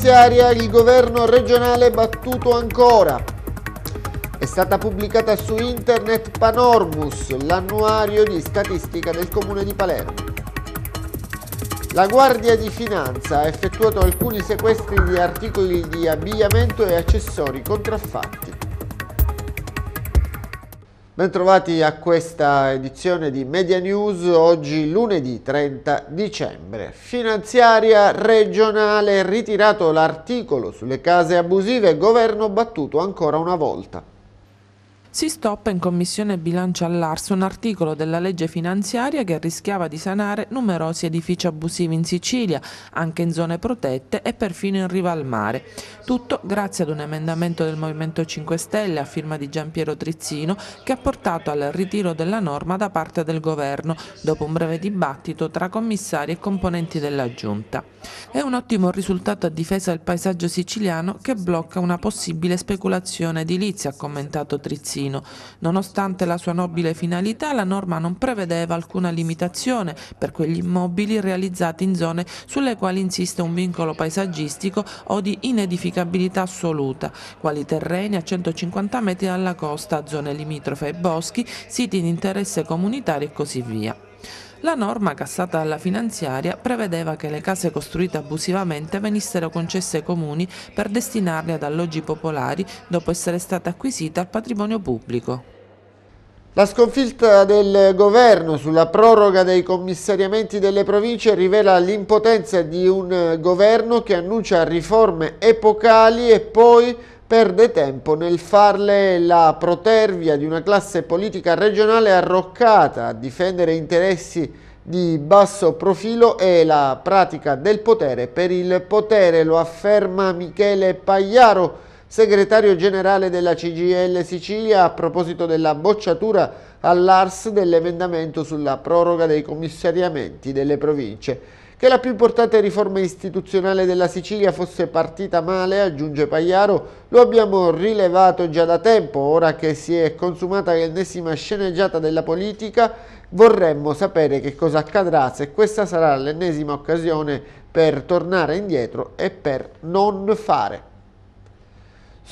finanziaria il governo regionale battuto ancora. È stata pubblicata su internet Panormus, l'annuario di statistica del comune di Palermo. La Guardia di Finanza ha effettuato alcuni sequestri di articoli di abbigliamento e accessori contraffatti. Bentrovati a questa edizione di Media News, oggi lunedì 30 dicembre. Finanziaria regionale, ritirato l'articolo sulle case abusive, governo battuto ancora una volta. Si stoppa in Commissione Bilancio all'Arso un articolo della legge finanziaria che rischiava di sanare numerosi edifici abusivi in Sicilia, anche in zone protette e perfino in riva al mare. Tutto grazie ad un emendamento del Movimento 5 Stelle a firma di Giampiero Trizzino che ha portato al ritiro della norma da parte del Governo dopo un breve dibattito tra commissari e componenti della Giunta. È un ottimo risultato a difesa del paesaggio siciliano che blocca una possibile speculazione edilizia, ha commentato Trizzino Trentino. Nonostante la sua nobile finalità, la norma non prevedeva alcuna limitazione per quegli immobili realizzati in zone sulle quali insiste un vincolo paesaggistico o di inedificabilità assoluta, quali terreni a 150 metri dalla costa, zone limitrofe ai boschi, siti di interesse comunitario e così via. La norma, cassata dalla finanziaria, prevedeva che le case costruite abusivamente venissero concesse ai comuni per destinarle ad alloggi popolari dopo essere state acquisite al patrimonio pubblico. La sconfitta del governo sulla proroga dei commissariamenti delle province rivela l'impotenza di un governo che annuncia riforme epocali e poi perde tempo nel farle la protervia di una classe politica regionale arroccata a difendere interessi di basso profilo e la pratica del potere per il potere, lo afferma Michele Pagliaro, segretario generale della CGL Sicilia, a proposito della bocciatura all'ARS dell'emendamento sulla proroga dei commissariamenti delle province. Che la più importante riforma istituzionale della Sicilia fosse partita male, aggiunge Pagliaro, lo abbiamo rilevato già da tempo, ora che si è consumata l'ennesima sceneggiata della politica, vorremmo sapere che cosa accadrà se questa sarà l'ennesima occasione per tornare indietro e per non fare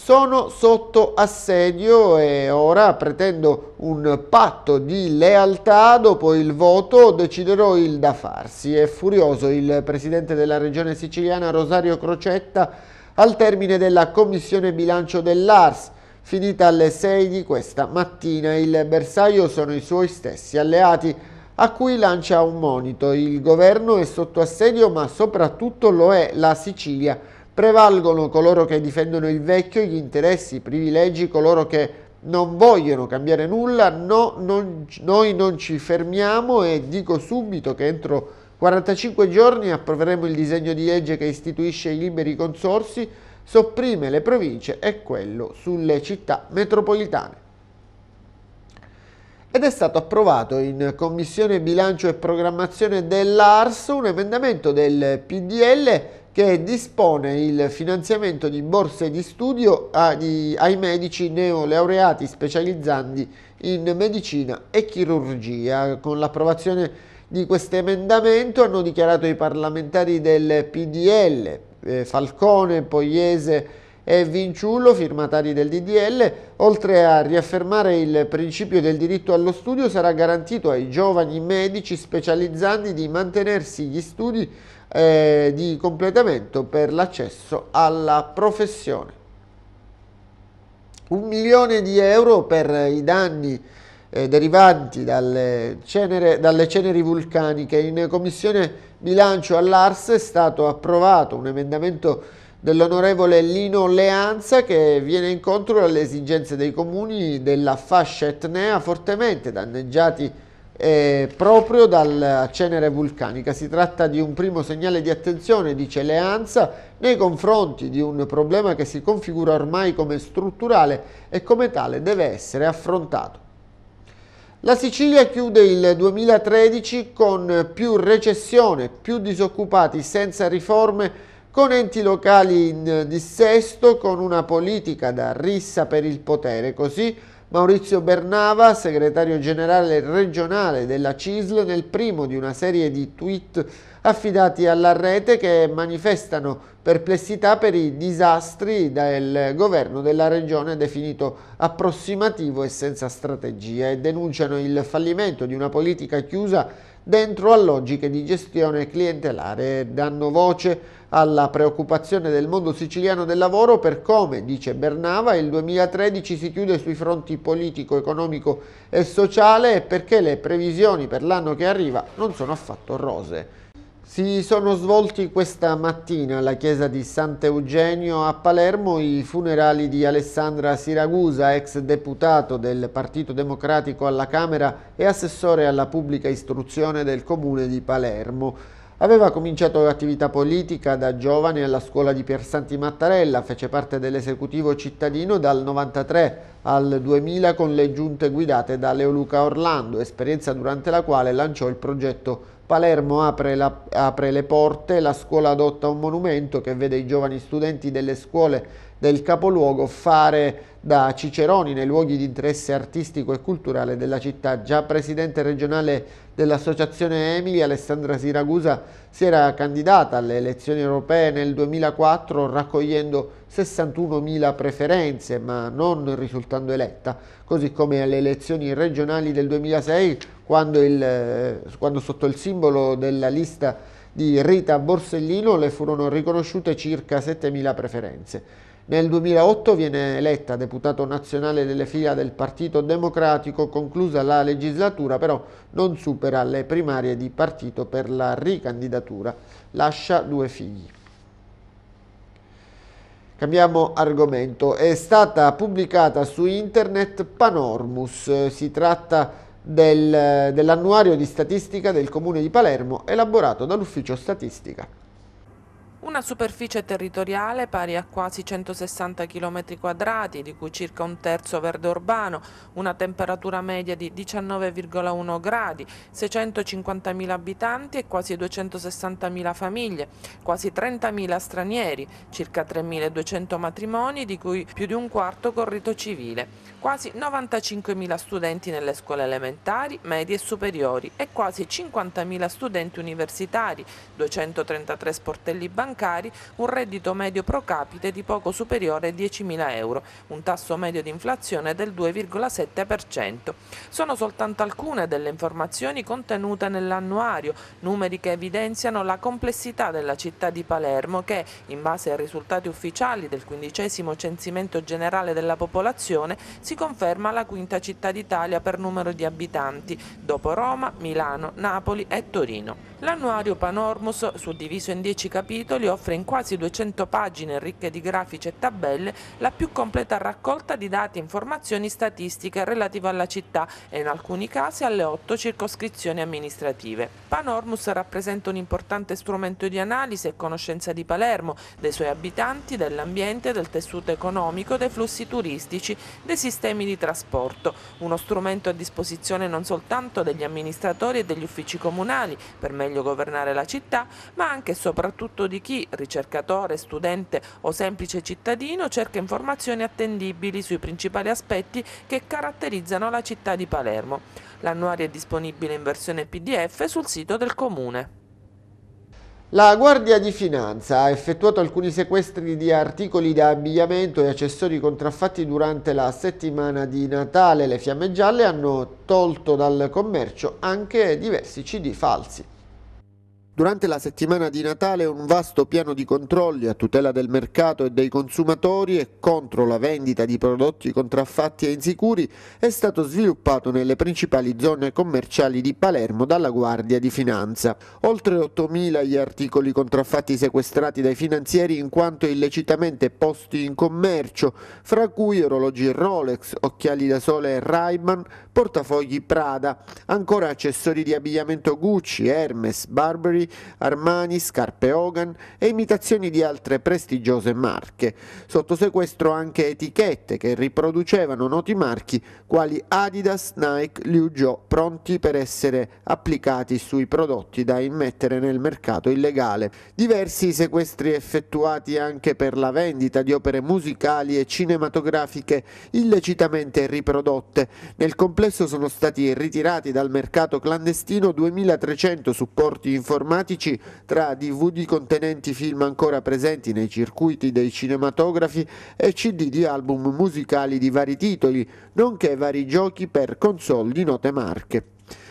sono sotto assedio e ora pretendo un patto di lealtà. Dopo il voto deciderò il da farsi. È furioso il presidente della regione siciliana Rosario Crocetta al termine della commissione bilancio dell'ARS. Finita alle 6 di questa mattina, il bersaglio sono i suoi stessi alleati a cui lancia un monito. Il governo è sotto assedio ma soprattutto lo è la Sicilia Prevalgono coloro che difendono il vecchio, gli interessi, i privilegi, coloro che non vogliono cambiare nulla, no, non, noi non ci fermiamo e dico subito che entro 45 giorni approveremo il disegno di legge che istituisce i liberi consorsi, sopprime le province e quello sulle città metropolitane. Ed è stato approvato in Commissione Bilancio e Programmazione dell'ARS un emendamento del PDL che dispone il finanziamento di borse di studio ai medici neolaureati specializzandi in medicina e chirurgia. Con l'approvazione di questo emendamento hanno dichiarato i parlamentari del PDL, eh, Falcone, Pogliese e Vinciullo, firmatari del DDL, oltre a riaffermare il principio del diritto allo studio, sarà garantito ai giovani medici specializzanti di mantenersi gli studi eh, di completamento per l'accesso alla professione. Un milione di euro per i danni eh, derivanti dalle, cenere, dalle ceneri vulcaniche. In Commissione Bilancio all'Ars è stato approvato un emendamento dell'onorevole Lino Leanza che viene incontro alle esigenze dei comuni della fascia etnea fortemente danneggiati eh, proprio dalla cenere vulcanica. Si tratta di un primo segnale di attenzione, dice Leanza, nei confronti di un problema che si configura ormai come strutturale e come tale deve essere affrontato. La Sicilia chiude il 2013 con più recessione, più disoccupati senza riforme, con enti locali in dissesto, con una politica da rissa per il potere, così Maurizio Bernava, segretario generale regionale della CISL, nel primo di una serie di tweet affidati alla rete che manifestano perplessità per i disastri del governo della regione definito approssimativo e senza strategia e denunciano il fallimento di una politica chiusa dentro a logiche di gestione clientelare danno voce alla preoccupazione del mondo siciliano del lavoro per come, dice Bernava, il 2013 si chiude sui fronti politico, economico e sociale e perché le previsioni per l'anno che arriva non sono affatto rose. Si sono svolti questa mattina alla chiesa di Sant'Eugenio a Palermo i funerali di Alessandra Siragusa, ex deputato del Partito Democratico alla Camera e assessore alla pubblica istruzione del comune di Palermo. Aveva cominciato l'attività politica da giovane alla scuola di Piersanti Mattarella, fece parte dell'esecutivo cittadino dal 1993 al 2000 con le giunte guidate da Leoluca Orlando, esperienza durante la quale lanciò il progetto Palermo apre, la, apre le porte, la scuola adotta un monumento che vede i giovani studenti delle scuole del capoluogo fare da Ciceroni nei luoghi di interesse artistico e culturale della città. Già presidente regionale dell'Associazione Emily, Alessandra Siragusa si era candidata alle elezioni europee nel 2004 raccogliendo 61.000 preferenze, ma non risultando eletta, così come alle elezioni regionali del 2006 quando, il, quando sotto il simbolo della lista di Rita Borsellino le furono riconosciute circa 7.000 preferenze. Nel 2008 viene eletta deputato nazionale delle fila del Partito Democratico, conclusa la legislatura però non supera le primarie di partito per la ricandidatura, lascia due figli. Cambiamo argomento. È stata pubblicata su internet Panormus. Si tratta del, dell'annuario di statistica del comune di Palermo elaborato dall'ufficio statistica. Una superficie territoriale pari a quasi 160 km quadrati, di cui circa un terzo verde urbano, una temperatura media di 19,1 gradi, 650.000 abitanti e quasi 260.000 famiglie, quasi 30.000 stranieri, circa 3.200 matrimoni, di cui più di un quarto con rito civile, quasi 95.000 studenti nelle scuole elementari, medie e superiori e quasi 50.000 studenti universitari, 233 sportelli bancari bancari un reddito medio pro capite di poco superiore ai 10.000 euro, un tasso medio di inflazione del 2,7%. Sono soltanto alcune delle informazioni contenute nell'annuario, numeri che evidenziano la complessità della città di Palermo che, in base ai risultati ufficiali del quindicesimo censimento generale della popolazione, si conferma la quinta città d'Italia per numero di abitanti, dopo Roma, Milano, Napoli e Torino. L'annuario Panormus, suddiviso in dieci capitoli, studio offre in quasi 200 pagine ricche di grafici e tabelle la più completa raccolta di dati e informazioni statistiche relative alla città e in alcuni casi alle otto circoscrizioni amministrative. Panormus rappresenta un importante strumento di analisi e conoscenza di Palermo, dei suoi abitanti, dell'ambiente, del tessuto economico, dei flussi turistici, dei sistemi di trasporto. Uno strumento a disposizione non soltanto degli amministratori e degli uffici comunali per meglio governare la città, ma anche e soprattutto di chi chi, ricercatore, studente o semplice cittadino, cerca informazioni attendibili sui principali aspetti che caratterizzano la città di Palermo. L'annuario è disponibile in versione PDF sul sito del Comune. La Guardia di Finanza ha effettuato alcuni sequestri di articoli da abbigliamento e accessori contraffatti durante la settimana di Natale. Le fiamme gialle hanno tolto dal commercio anche diversi CD falsi. Durante la settimana di Natale un vasto piano di controlli a tutela del mercato e dei consumatori e contro la vendita di prodotti contraffatti e insicuri è stato sviluppato nelle principali zone commerciali di Palermo dalla Guardia di Finanza. Oltre 8.000 gli articoli contraffatti sequestrati dai finanzieri in quanto illecitamente posti in commercio, fra cui orologi Rolex, occhiali da sole e Rayman, portafogli Prada, ancora accessori di abbigliamento Gucci, Hermes, Barbary, Armani, scarpe Hogan e imitazioni di altre prestigiose marche. Sotto sequestro anche etichette che riproducevano noti marchi quali Adidas, Nike, Liu Jo, pronti per essere applicati sui prodotti da immettere nel mercato illegale. Diversi sequestri effettuati anche per la vendita di opere musicali e cinematografiche illecitamente riprodotte. Nel complesso complesso sono stati ritirati dal mercato clandestino 2300 supporti informatici tra DVD contenenti film ancora presenti nei circuiti dei cinematografi e CD di album musicali di vari titoli, nonché vari giochi per console di note marche.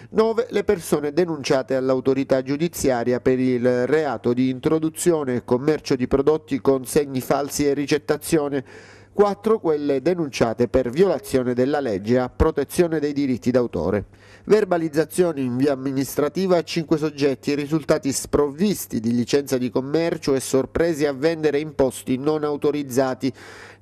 9 le persone denunciate all'autorità giudiziaria per il reato di introduzione e commercio di prodotti con segni falsi e ricettazione quattro quelle denunciate per violazione della legge a protezione dei diritti d'autore. Verbalizzazioni in via amministrativa a cinque soggetti risultati sprovvisti di licenza di commercio e sorpresi a vendere in posti non autorizzati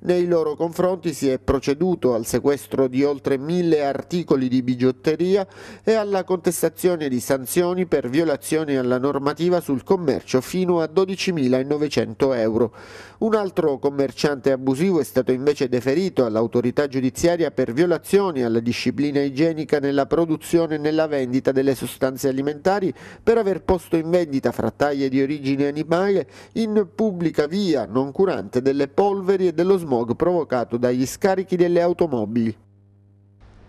nei loro confronti si è proceduto al sequestro di oltre mille articoli di bigiotteria e alla contestazione di sanzioni per violazioni alla normativa sul commercio fino a 12.900 euro. Un altro commerciante abusivo è stato invece deferito all'autorità giudiziaria per violazioni alla disciplina igienica nella produzione e nella vendita delle sostanze alimentari per aver posto in vendita frattaglie di origine animale in pubblica via, non curante delle polveri e dello smog smog provocato dagli scarichi delle automobili.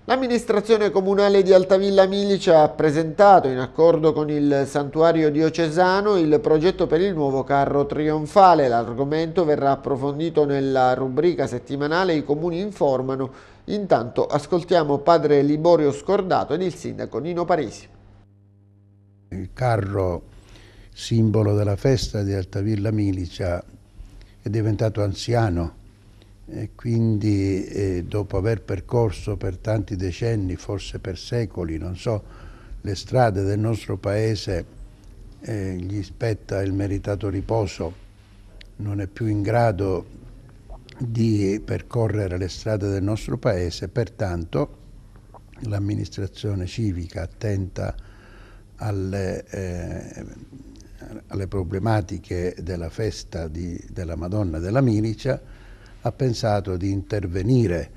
L'amministrazione comunale di Altavilla Milicia ha presentato, in accordo con il santuario diocesano, il progetto per il nuovo carro trionfale. L'argomento verrà approfondito nella rubrica settimanale I comuni informano. Intanto ascoltiamo padre Liborio Scordato ed il sindaco Nino Parisi. Il carro, simbolo della festa di Altavilla Milicia, è diventato anziano e quindi eh, dopo aver percorso per tanti decenni, forse per secoli, non so, le strade del nostro paese, eh, gli spetta il meritato riposo, non è più in grado di percorrere le strade del nostro paese, pertanto l'amministrazione civica attenta alle, eh, alle problematiche della festa di, della Madonna della Milicia ha pensato di intervenire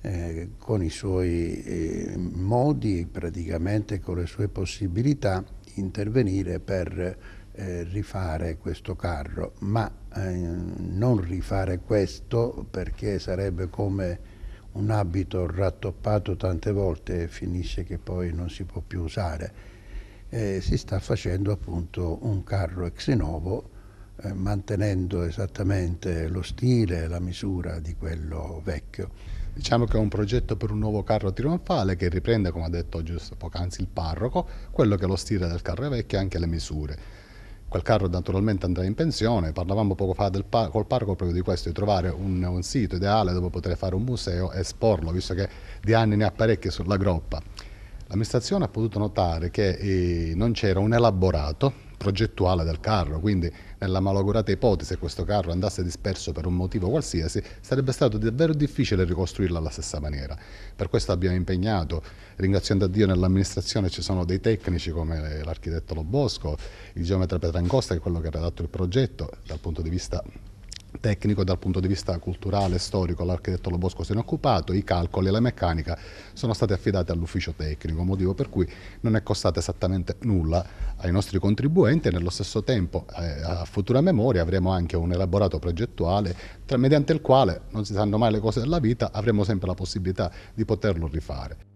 eh, con i suoi eh, modi, praticamente con le sue possibilità, intervenire per eh, rifare questo carro, ma eh, non rifare questo perché sarebbe come un abito rattoppato tante volte e finisce che poi non si può più usare. Eh, si sta facendo appunto un carro ex novo eh, mantenendo esattamente lo stile e la misura di quello vecchio. Diciamo che è un progetto per un nuovo carro trionfale che riprende, come ha detto giusto poc'anzi il parroco, quello che è lo stile del carro vecchio e anche le misure. Quel carro naturalmente andrà in pensione, parlavamo poco fa par- col parroco proprio di questo, di trovare un, un sito ideale dove poter fare un museo e esporlo, visto che di anni ne ha parecchi sulla groppa. L'amministrazione ha potuto notare che eh, non c'era un elaborato progettuale del carro, quindi nella malaugurata ipotesi che questo carro andasse disperso per un motivo qualsiasi, sarebbe stato davvero difficile ricostruirlo alla stessa maniera. Per questo abbiamo impegnato, ringraziando a Dio nell'amministrazione ci sono dei tecnici come l'architetto Lobosco, il geometra Petrancosta che è quello che ha redatto il progetto dal punto di vista tecnico dal punto di vista culturale e storico l'architetto Lo Bosco se ne è occupato, i calcoli e la meccanica sono stati affidati all'ufficio tecnico, motivo per cui non è costato esattamente nulla ai nostri contribuenti e nello stesso tempo eh, a futura memoria avremo anche un elaborato progettuale tra, mediante il quale non si sanno mai le cose della vita, avremo sempre la possibilità di poterlo rifare.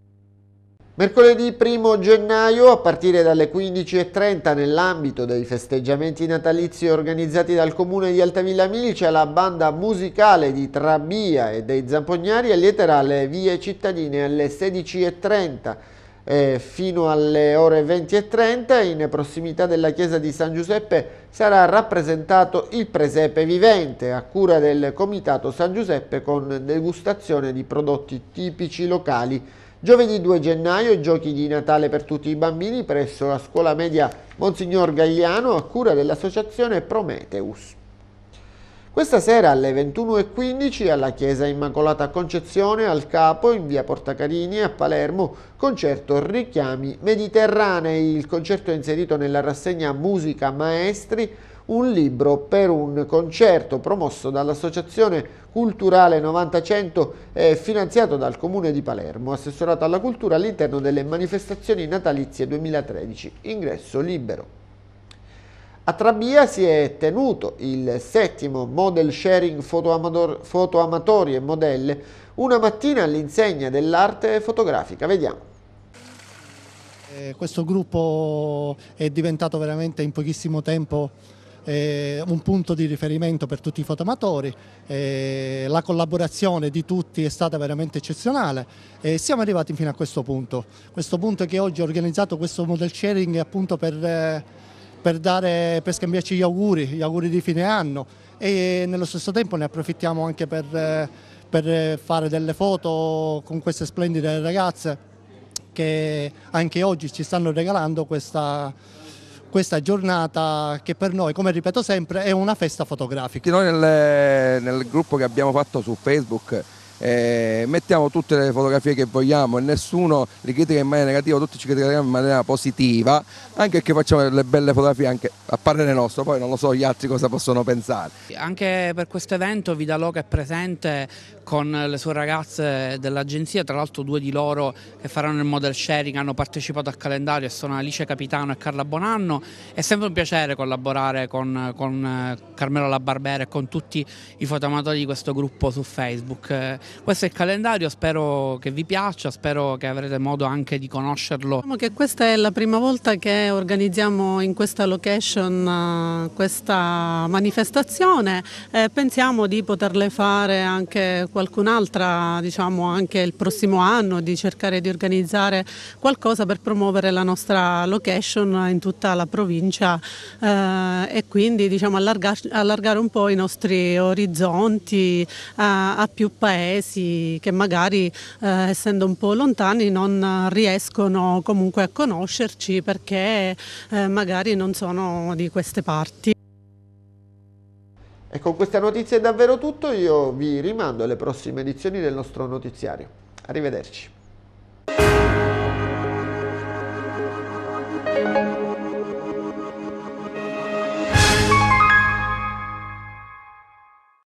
Mercoledì 1 gennaio, a partire dalle 15.30, nell'ambito dei festeggiamenti natalizi organizzati dal comune di Altavilla Milice, la banda musicale di Trabia e dei Zampognari allieterà le vie cittadine alle 16.30 eh, fino alle ore 20.30 in prossimità della chiesa di San Giuseppe sarà rappresentato il presepe vivente a cura del comitato San Giuseppe con degustazione di prodotti tipici locali Giovedì 2 gennaio giochi di Natale per tutti i bambini presso la scuola media Monsignor Gagliano a cura dell'associazione Prometeus. Questa sera alle 21.15 alla Chiesa Immacolata Concezione al Capo in via Portacarini a Palermo concerto Richiami Mediterranei. Il concerto è inserito nella rassegna Musica Maestri un libro per un concerto promosso dall'Associazione Culturale 90-100 e eh, finanziato dal Comune di Palermo, assessorato alla cultura all'interno delle manifestazioni natalizie 2013. Ingresso libero. A Trabia si è tenuto il settimo Model Sharing fotoamator, Fotoamatori e Modelle, una mattina all'insegna dell'arte fotografica. Vediamo. Eh, questo gruppo è diventato veramente in pochissimo tempo eh, un punto di riferimento per tutti i fotomatori, eh, la collaborazione di tutti è stata veramente eccezionale e siamo arrivati fino a questo punto. Questo punto è che oggi ho organizzato questo model sharing appunto per, eh, per, dare, per scambiarci gli auguri, gli auguri di fine anno e nello stesso tempo ne approfittiamo anche per, eh, per fare delle foto con queste splendide ragazze che anche oggi ci stanno regalando questa questa giornata che per noi, come ripeto sempre, è una festa fotografica. Noi nel, nel gruppo che abbiamo fatto su Facebook eh, mettiamo tutte le fotografie che vogliamo e nessuno le critica in maniera negativa, tutti ci criticano in maniera positiva, anche perché facciamo delle belle fotografie anche a parere nostro, poi non lo so gli altri cosa possono pensare. Anche per questo evento Vidaloga è presente con le sue ragazze dell'agenzia, tra l'altro due di loro che faranno il model sharing hanno partecipato al calendario e sono Alice Capitano e Carla Bonanno, è sempre un piacere collaborare con, con eh, Carmelo Labarbera e con tutti i fotomatori di questo gruppo su Facebook questo è il calendario, spero che vi piaccia, spero che avrete modo anche di conoscerlo. Diciamo che questa è la prima volta che organizziamo in questa location eh, questa manifestazione e eh, pensiamo di poterle fare anche qualcun'altra, diciamo anche il prossimo anno, di cercare di organizzare qualcosa per promuovere la nostra location in tutta la provincia eh, e quindi diciamo allargare un po' i nostri orizzonti eh, a più paesi paesi che magari eh, essendo un po' lontani non riescono comunque a conoscerci perché eh, magari non sono di queste parti. E con questa notizia è davvero tutto, io vi rimando alle prossime edizioni del nostro notiziario. Arrivederci.